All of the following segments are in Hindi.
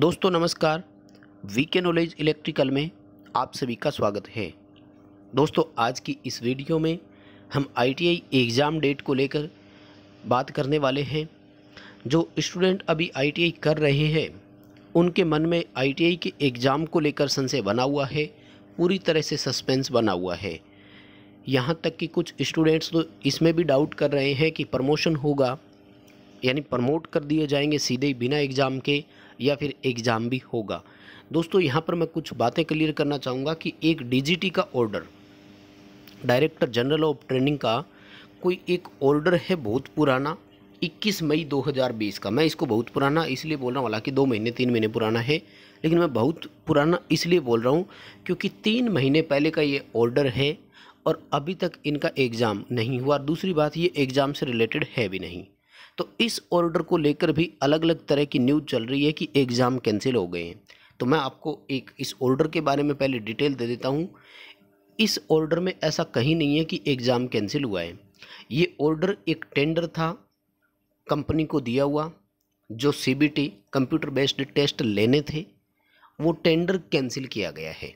दोस्तों नमस्कार वी के नॉलेज इलेक्ट्रिकल में आप सभी का स्वागत है दोस्तों आज की इस वीडियो में हम आईटीआई एग्ज़ाम डेट को लेकर बात करने वाले हैं जो स्टूडेंट अभी आईटीआई कर रहे हैं उनके मन में आईटीआई के एग्ज़ाम को लेकर संशय बना हुआ है पूरी तरह से सस्पेंस बना हुआ है यहाँ तक कि कुछ स्टूडेंट्स तो इसमें भी डाउट कर रहे हैं कि प्रमोशन होगा यानी प्रमोट कर दिए जाएंगे सीधे बिना एग्ज़ाम के या फिर एग्ज़ाम भी होगा दोस्तों यहाँ पर मैं कुछ बातें क्लियर करना चाहूँगा कि एक डी का order director general of training का कोई एक ऑर्डर है बहुत पुराना 21 मई 2020 का मैं इसको बहुत पुराना इसलिए बोल रहा हूँ हालांकि दो महीने तीन महीने पुराना है लेकिन मैं बहुत पुराना इसलिए बोल रहा हूँ क्योंकि तीन महीने पहले का ये ऑर्डर है और अभी तक इनका एग्ज़ाम नहीं हुआ दूसरी बात ये एग्ज़ाम से रिलेटेड है भी नहीं तो इस ऑर्डर को लेकर भी अलग अलग तरह की न्यूज़ चल रही है कि एग्ज़ाम कैंसिल हो गए हैं तो मैं आपको एक इस ऑर्डर के बारे में पहले डिटेल दे देता हूँ इस ऑर्डर में ऐसा कहीं नहीं है कि एग्ज़ाम कैंसिल हुआ है ये ऑर्डर एक टेंडर था कंपनी को दिया हुआ जो सी कंप्यूटर बेस्ड टेस्ट लेने थे वो टेंडर कैंसिल किया गया है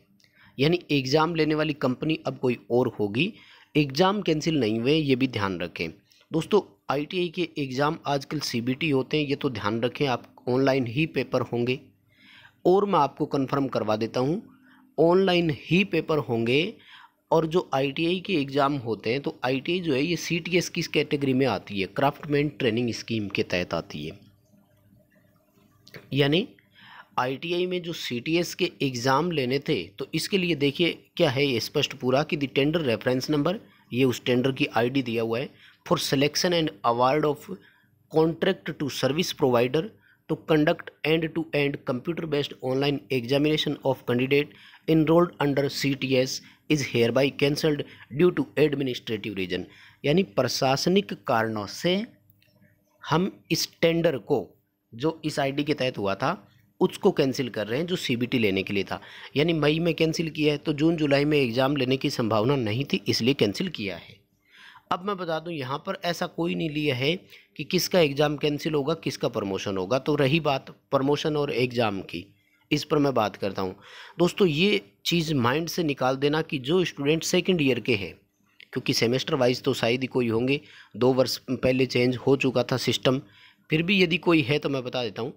यानी एग्ज़ाम लेने वाली कंपनी अब कोई और होगी एग्ज़ाम कैंसिल नहीं हुए ये भी ध्यान रखें दोस्तों आईटीआई के एग्ज़ाम आजकल सीबीटी होते हैं ये तो ध्यान रखें आप ऑनलाइन ही पेपर होंगे और मैं आपको कंफर्म करवा देता हूँ ऑनलाइन ही पेपर होंगे और जो आईटीआई के एग्ज़ाम होते हैं तो आईटीआई जो है ये सी टी एस की कैटेगरी में आती है क्राफ्टमैन ट्रेनिंग स्कीम के तहत आती है यानी आईटीआई में जो सी टी एस के एग्ज़ाम लेने थे तो इसके लिए देखिए क्या है ये स्पष्ट पूरा कि दी टेंडर रेफरेंस नंबर ये उस टेंडर की आईडी दिया हुआ है for selection and award of contract to service provider to conduct end to end computer based online examination of candidate enrolled under C T S is hereby cancelled due to administrative reason यानी प्रशासनिक कारणों से हम इस टेंडर को जो इस आई डी के तहत हुआ था उसको कैंसिल कर रहे हैं जो सी बी टी लेने के लिए था यानी मई में कैंसिल किया है तो जून जुलाई में एग्जाम लेने की संभावना नहीं थी इसलिए कैंसिल किया है अब मैं बता दूं यहाँ पर ऐसा कोई नहीं लिया है कि किसका एग्ज़ाम कैंसिल होगा किसका प्रमोशन होगा तो रही बात प्रमोशन और एग्ज़ाम की इस पर मैं बात करता हूँ दोस्तों ये चीज़ माइंड से निकाल देना कि जो स्टूडेंट सेकेंड ईयर के हैं क्योंकि सेमेस्टर वाइज तो शायद ही कोई होंगे दो वर्ष पहले चेंज हो चुका था सिस्टम फिर भी यदि कोई है तो मैं बता देता हूँ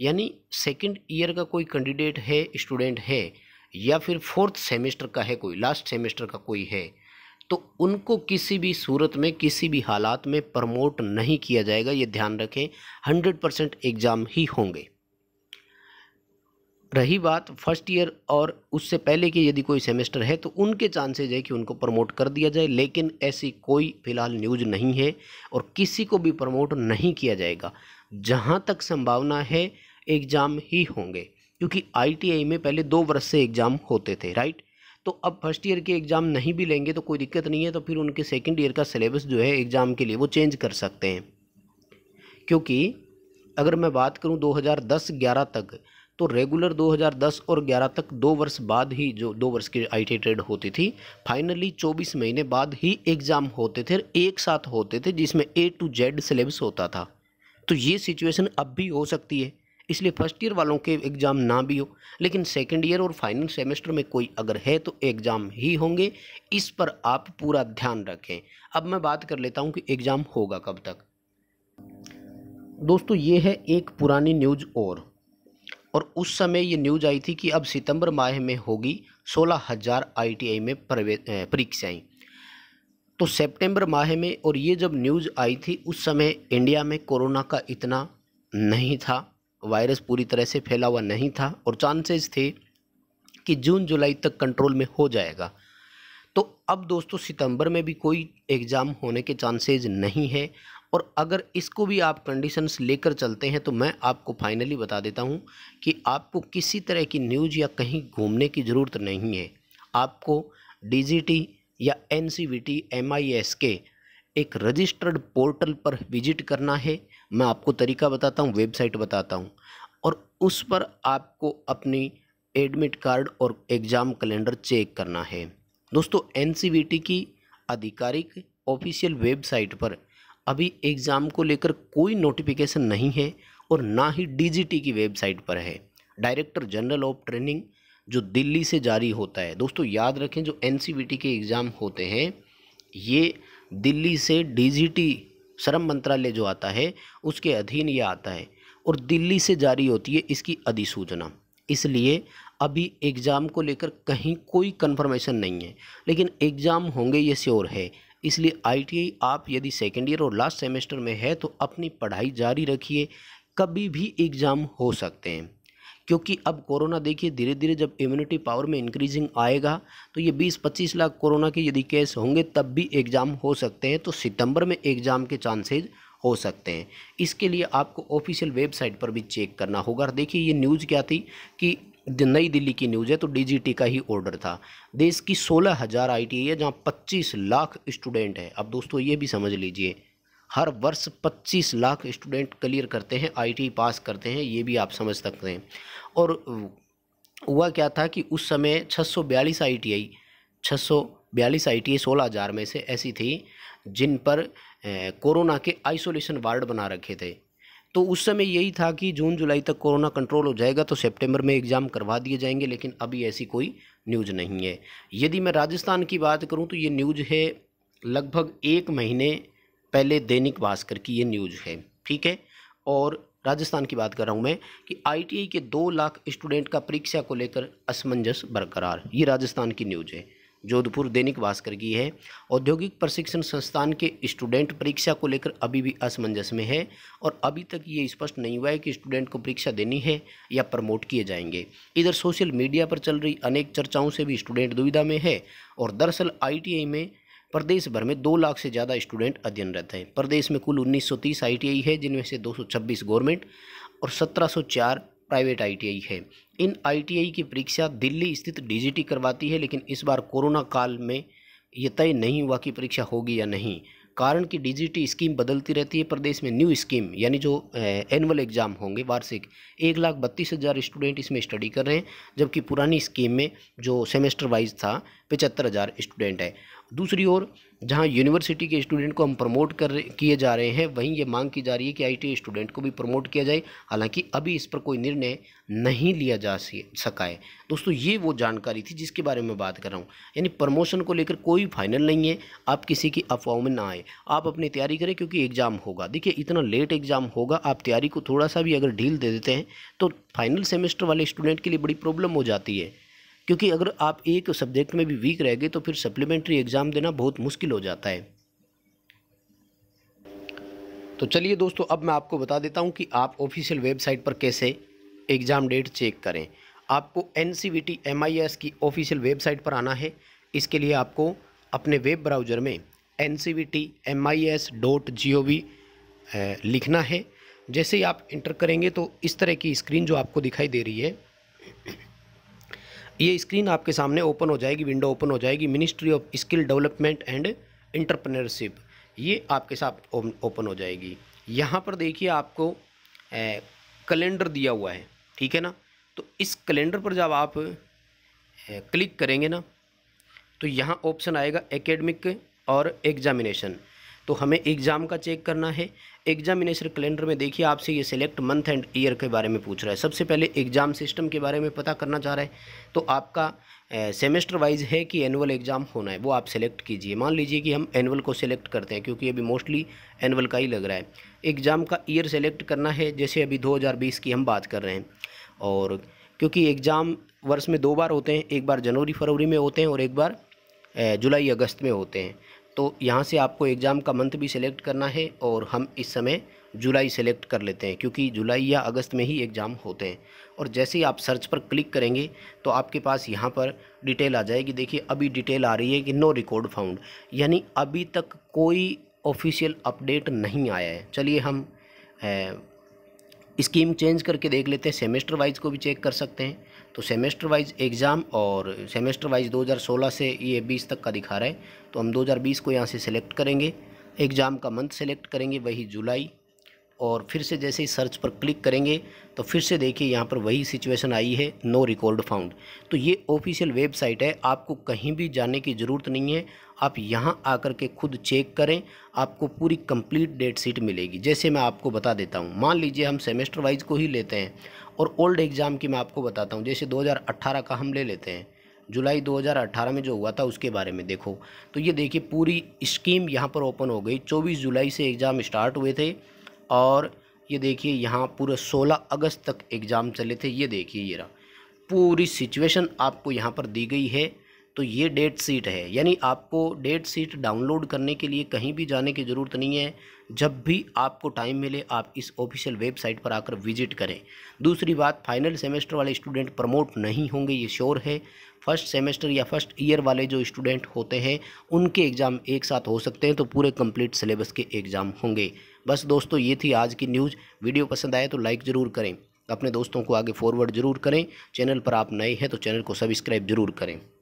यानी सेकेंड ईयर का कोई कैंडिडेट है स्टूडेंट है या फिर फोर्थ सेमेस्टर का है कोई लास्ट सेमेस्टर का कोई है तो उनको किसी भी सूरत में किसी भी हालात में प्रमोट नहीं किया जाएगा ये ध्यान रखें हंड्रेड परसेंट एग्ज़ाम ही होंगे रही बात फर्स्ट ईयर और उससे पहले के यदि कोई सेमेस्टर है तो उनके चांसेज है कि उनको प्रमोट कर दिया जाए लेकिन ऐसी कोई फ़िलहाल न्यूज नहीं है और किसी को भी प्रमोट नहीं किया जाएगा जहाँ तक संभावना है एग्ज़ाम ही होंगे क्योंकि आईटीआई में पहले दो वर्ष से एग्ज़ाम होते थे राइट तो अब फर्स्ट ईयर के एग्ज़ाम नहीं भी लेंगे तो कोई दिक्कत नहीं है तो फिर उनके सेकेंड ईयर का सिलेबस जो है एग्ज़ाम के लिए वो चेंज कर सकते हैं क्योंकि अगर मैं बात करूँ दो 11 तक तो रेगुलर 2010 और 11 तक दो वर्ष बाद ही जो दो वर्ष की आई टी ट्रेड होती थी फाइनली 24 महीने बाद ही एग्ज़ाम होते थे एक साथ होते थे जिसमें ए टू जेड सिलेबस होता था तो ये सिचुएशन अब भी हो सकती है इसलिए फर्स्ट ईयर वालों के एग्ज़ाम ना भी हो लेकिन सेकेंड ईयर और फाइनल सेमेस्टर में कोई अगर है तो एग्ज़ाम ही होंगे इस पर आप पूरा ध्यान रखें अब मैं बात कर लेता हूँ कि एग्ज़ाम होगा कब तक दोस्तों ये है एक पुरानी न्यूज़ और और उस समय ये न्यूज़ आई थी कि अब सितंबर माह में होगी सोलह हज़ार आई में परीक्षाएँ तो सेप्टेम्बर माह में और ये जब न्यूज़ आई थी उस समय इंडिया में कोरोना का इतना नहीं था वायरस पूरी तरह से फैला हुआ नहीं था और चांसेस थे कि जून जुलाई तक कंट्रोल में हो जाएगा तो अब दोस्तों सितंबर में भी कोई एग्ज़ाम होने के चांसेज नहीं है और अगर इसको भी आप कंडीशंस लेकर चलते हैं तो मैं आपको फाइनली बता देता हूं कि आपको किसी तरह की न्यूज़ या कहीं घूमने की ज़रूरत नहीं है आपको डीजीटी या एनसीवीटी एमआईएस के एक रजिस्टर्ड पोर्टल पर विजिट करना है मैं आपको तरीका बताता हूँ वेबसाइट बताता हूँ और उस पर आपको अपनी एडमिट कार्ड और एग्ज़ाम कैलेंडर चेक करना है दोस्तों एन की आधिकारिक ऑफिशियल वेबसाइट पर अभी एग्ज़ाम को लेकर कोई नोटिफिकेशन नहीं है और ना ही डीजीटी की वेबसाइट पर है डायरेक्टर जनरल ऑफ ट्रेनिंग जो दिल्ली से जारी होता है दोस्तों याद रखें जो एन के एग्ज़ाम होते हैं ये दिल्ली से डीजीटी श्रम मंत्रालय जो आता है उसके अधीन यह आता है और दिल्ली से जारी होती है इसकी अधिसूचना इसलिए अभी एग्ज़ाम को लेकर कहीं कोई कन्फर्मेशन नहीं है लेकिन एग्ज़ाम होंगे ये श्योर है इसलिए आईटीआई आप यदि सेकेंड ईयर और लास्ट सेमेस्टर में है तो अपनी पढ़ाई जारी रखिए कभी भी एग्ज़ाम हो सकते हैं क्योंकि अब कोरोना देखिए धीरे धीरे जब इम्यूनिटी पावर में इंक्रीजिंग आएगा तो ये 20-25 लाख कोरोना के यदि केस होंगे तब भी एग्ज़ाम हो सकते हैं तो सितंबर में एग्ज़ाम के चांसेज हो सकते हैं इसके लिए आपको ऑफिशियल वेबसाइट पर भी चेक करना होगा और देखिए ये न्यूज़ क्या थी कि नई दिल्ली की न्यूज़ है तो डीजीटी का ही ऑर्डर था देश की सोलह हज़ार आई है जहाँ पच्चीस लाख स्टूडेंट हैं अब दोस्तों ये भी समझ लीजिए हर वर्ष पच्चीस लाख स्टूडेंट क्लियर करते हैं आई पास करते हैं ये भी आप समझ सकते हैं और हुआ क्या था कि उस समय छः 642 आईटीआई आई सोलह हज़ार में से ऐसी थी जिन पर कोरोना के आइसोलेशन वार्ड बना रखे थे तो उस समय यही था कि जून जुलाई तक कोरोना कंट्रोल हो जाएगा तो सितंबर में एग्ज़ाम करवा दिए जाएंगे लेकिन अभी ऐसी कोई न्यूज़ नहीं है यदि मैं राजस्थान की बात करूं तो ये न्यूज़ है लगभग एक महीने पहले दैनिक भास्कर की ये न्यूज़ है ठीक है और राजस्थान की बात कर रहा हूँ मैं कि आईटीआई के दो लाख स्टूडेंट का परीक्षा को लेकर असमंजस बरकरार ये राजस्थान की न्यूज़ है जोधपुर दैनिक भास्कर की है औद्योगिक प्रशिक्षण संस्थान के स्टूडेंट परीक्षा को लेकर अभी भी असमंजस में है और अभी तक ये स्पष्ट नहीं हुआ है कि स्टूडेंट को परीक्षा देनी है या प्रमोट किए जाएंगे इधर सोशल मीडिया पर चल रही अनेक चर्चाओं से भी स्टूडेंट दुविधा में है और दरअसल आई में प्रदेश भर में दो लाख से ज़्यादा स्टूडेंट अध्ययनरत हैं प्रदेश में कुल 1930 आईटीआई है जिनमें से 226 गवर्नमेंट और 1704 प्राइवेट आईटीआई है इन आईटीआई की परीक्षा दिल्ली स्थित डीजीटी करवाती है लेकिन इस बार कोरोना काल में ये तय नहीं हुआ कि परीक्षा होगी या नहीं कारण कि डीजीटी स्कीम बदलती रहती है प्रदेश में न्यू स्कीम यानी जो एनुअल एग्ज़ाम होंगे वार्षिक एक लाख बत्तीस हज़ार स्टूडेंट इसमें स्टडी कर रहे हैं जबकि पुरानी स्कीम में जो सेमेस्टर वाइज था पचहत्तर हज़ार स्टूडेंट है दूसरी ओर जहाँ यूनिवर्सिटी के स्टूडेंट को हम प्रमोट कर किए जा रहे हैं वहीं ये मांग की जा रही है कि आई स्टूडेंट e को भी प्रमोट किया जाए हालांकि अभी इस पर कोई निर्णय नहीं लिया जा सका है दोस्तों ये वो जानकारी थी जिसके बारे में बात कर रहा हूँ यानी प्रमोशन को लेकर कोई फाइनल नहीं है आप किसी की अफवाह में ना आए आप अपनी तैयारी करें क्योंकि एग्ज़ाम होगा देखिए इतना लेट एग्ज़ाम होगा आप तैयारी को थोड़ा सा भी अगर ढील दे देते हैं तो फाइनल सेमेस्टर वाले स्टूडेंट के लिए बड़ी प्रॉब्लम हो जाती है क्योंकि अगर आप एक सब्जेक्ट में भी वीक रह गए तो फिर सप्लीमेंट्री एग्ज़ाम देना बहुत मुश्किल हो जाता है तो चलिए दोस्तों अब मैं आपको बता देता हूँ कि आप ऑफिशियल वेबसाइट पर कैसे एग्ज़ाम डेट चेक करें आपको N C V T M I S की ऑफिशियल वेबसाइट पर आना है इसके लिए आपको अपने वेब ब्राउज़र में N C V T M I S dot G O V लिखना है जैसे ही आप इंटर करेंगे तो इस तरह की स्क्रीन जो आपको दिखाई दे रही है ये स्क्रीन आपके सामने ओपन हो जाएगी विंडो ओपन हो जाएगी ministry of skill development and entrepreneurship ये आपके साथ ओपन हो जाएगी यहाँ पर देखिए आपको कैलेंडर दिया हुआ है ठीक है ना तो इस कैलेंडर पर जब आप क्लिक करेंगे ना तो यहाँ ऑप्शन आएगा एकेडमिक और एग्जामिनेशन तो हमें एग्ज़ाम का चेक करना है एग्जामिनेशन कैलेंडर में देखिए आपसे ये सिलेक्ट मंथ एंड ईयर के बारे में पूछ रहा है सबसे पहले एग्ज़ाम सिस्टम के बारे में पता करना चाह रहा है तो आपका सेमेस्टर वाइज है कि एनुअल एग्ज़ाम होना है वो आप सेलेक्ट कीजिए मान लीजिए कि हम एनुअल को सिलेक्ट करते हैं क्योंकि अभी मोस्टली एनुअल का ही लग रहा है एग्ज़ाम का ईयर सेलेक्ट करना है जैसे अभी दो की हम बात कर रहे हैं और क्योंकि एग्ज़ाम वर्ष में दो बार होते हैं एक बार जनवरी फरवरी में होते हैं और एक बार जुलाई अगस्त में होते हैं तो यहाँ से आपको एग्ज़ाम का मंथ भी सिलेक्ट करना है और हम इस समय जुलाई सेलेक्ट कर लेते हैं क्योंकि जुलाई या अगस्त में ही एग्ज़ाम होते हैं और जैसे ही आप सर्च पर क्लिक करेंगे तो आपके पास यहाँ पर डिटेल आ जाएगी देखिए अभी डिटेल आ रही है कि नो रिकॉर्ड फाउंड यानी अभी तक कोई ऑफिशियल अपडेट नहीं आया है चलिए हम स्कीम चेंज करके देख लेते हैं सेमेस्टर वाइज को भी चेक कर सकते हैं तो सेमेस्टर वाइज एग्ज़ाम और सेमेस्टर वाइज 2016 से ये 20 तक का दिखा रहा है तो हम 2020 को यहाँ से सेलेक्ट करेंगे एग्ज़ाम का मंथ सेलेक्ट करेंगे वही जुलाई और फिर से जैसे ही सर्च पर क्लिक करेंगे तो फिर से देखिए यहाँ पर वही सिचुएशन आई है नो रिकॉर्ड फाउंड तो ये ऑफिशियल वेबसाइट है आपको कहीं भी जाने की ज़रूरत नहीं है आप यहाँ आकर के खुद चेक करें आपको पूरी कंप्लीट डेट शीट मिलेगी जैसे मैं आपको बता देता हूँ मान लीजिए हम सेमेस्टर वाइज को ही लेते हैं और ओल्ड एग्ज़ाम की मैं आपको बताता हूँ जैसे दो का हम ले लेते हैं जुलाई 2018 में जो हुआ था उसके बारे में देखो तो ये देखिए पूरी स्कीम यहाँ पर ओपन हो गई 24 जुलाई से एग्ज़ाम स्टार्ट हुए थे और ये देखिए यहाँ पूरे 16 अगस्त तक एग्ज़ाम चले थे ये देखिए ये रहा पूरी सिचुएशन आपको यहाँ पर दी गई है तो ये डेट सीट है यानी आपको डेट सीट डाउनलोड करने के लिए कहीं भी जाने की ज़रूरत नहीं है जब भी आपको टाइम मिले आप इस ऑफिशियल वेबसाइट पर आकर विजिट करें दूसरी बात फाइनल सेमेस्टर वाले स्टूडेंट प्रमोट नहीं होंगे ये श्योर है फर्स्ट सेमेस्टर या फर्स्ट ईयर वाले जो स्टूडेंट होते हैं उनके एग्ज़ाम एक साथ हो सकते हैं तो पूरे कंप्लीट सिलेबस के एग्ज़ाम होंगे बस दोस्तों ये थी आज की न्यूज़ वीडियो पसंद आए तो लाइक ज़रूर करें अपने दोस्तों को आगे फॉरवर्ड ज़रूर करें चैनल पर आप नए हैं तो चैनल को सब्सक्राइब ज़रूर करें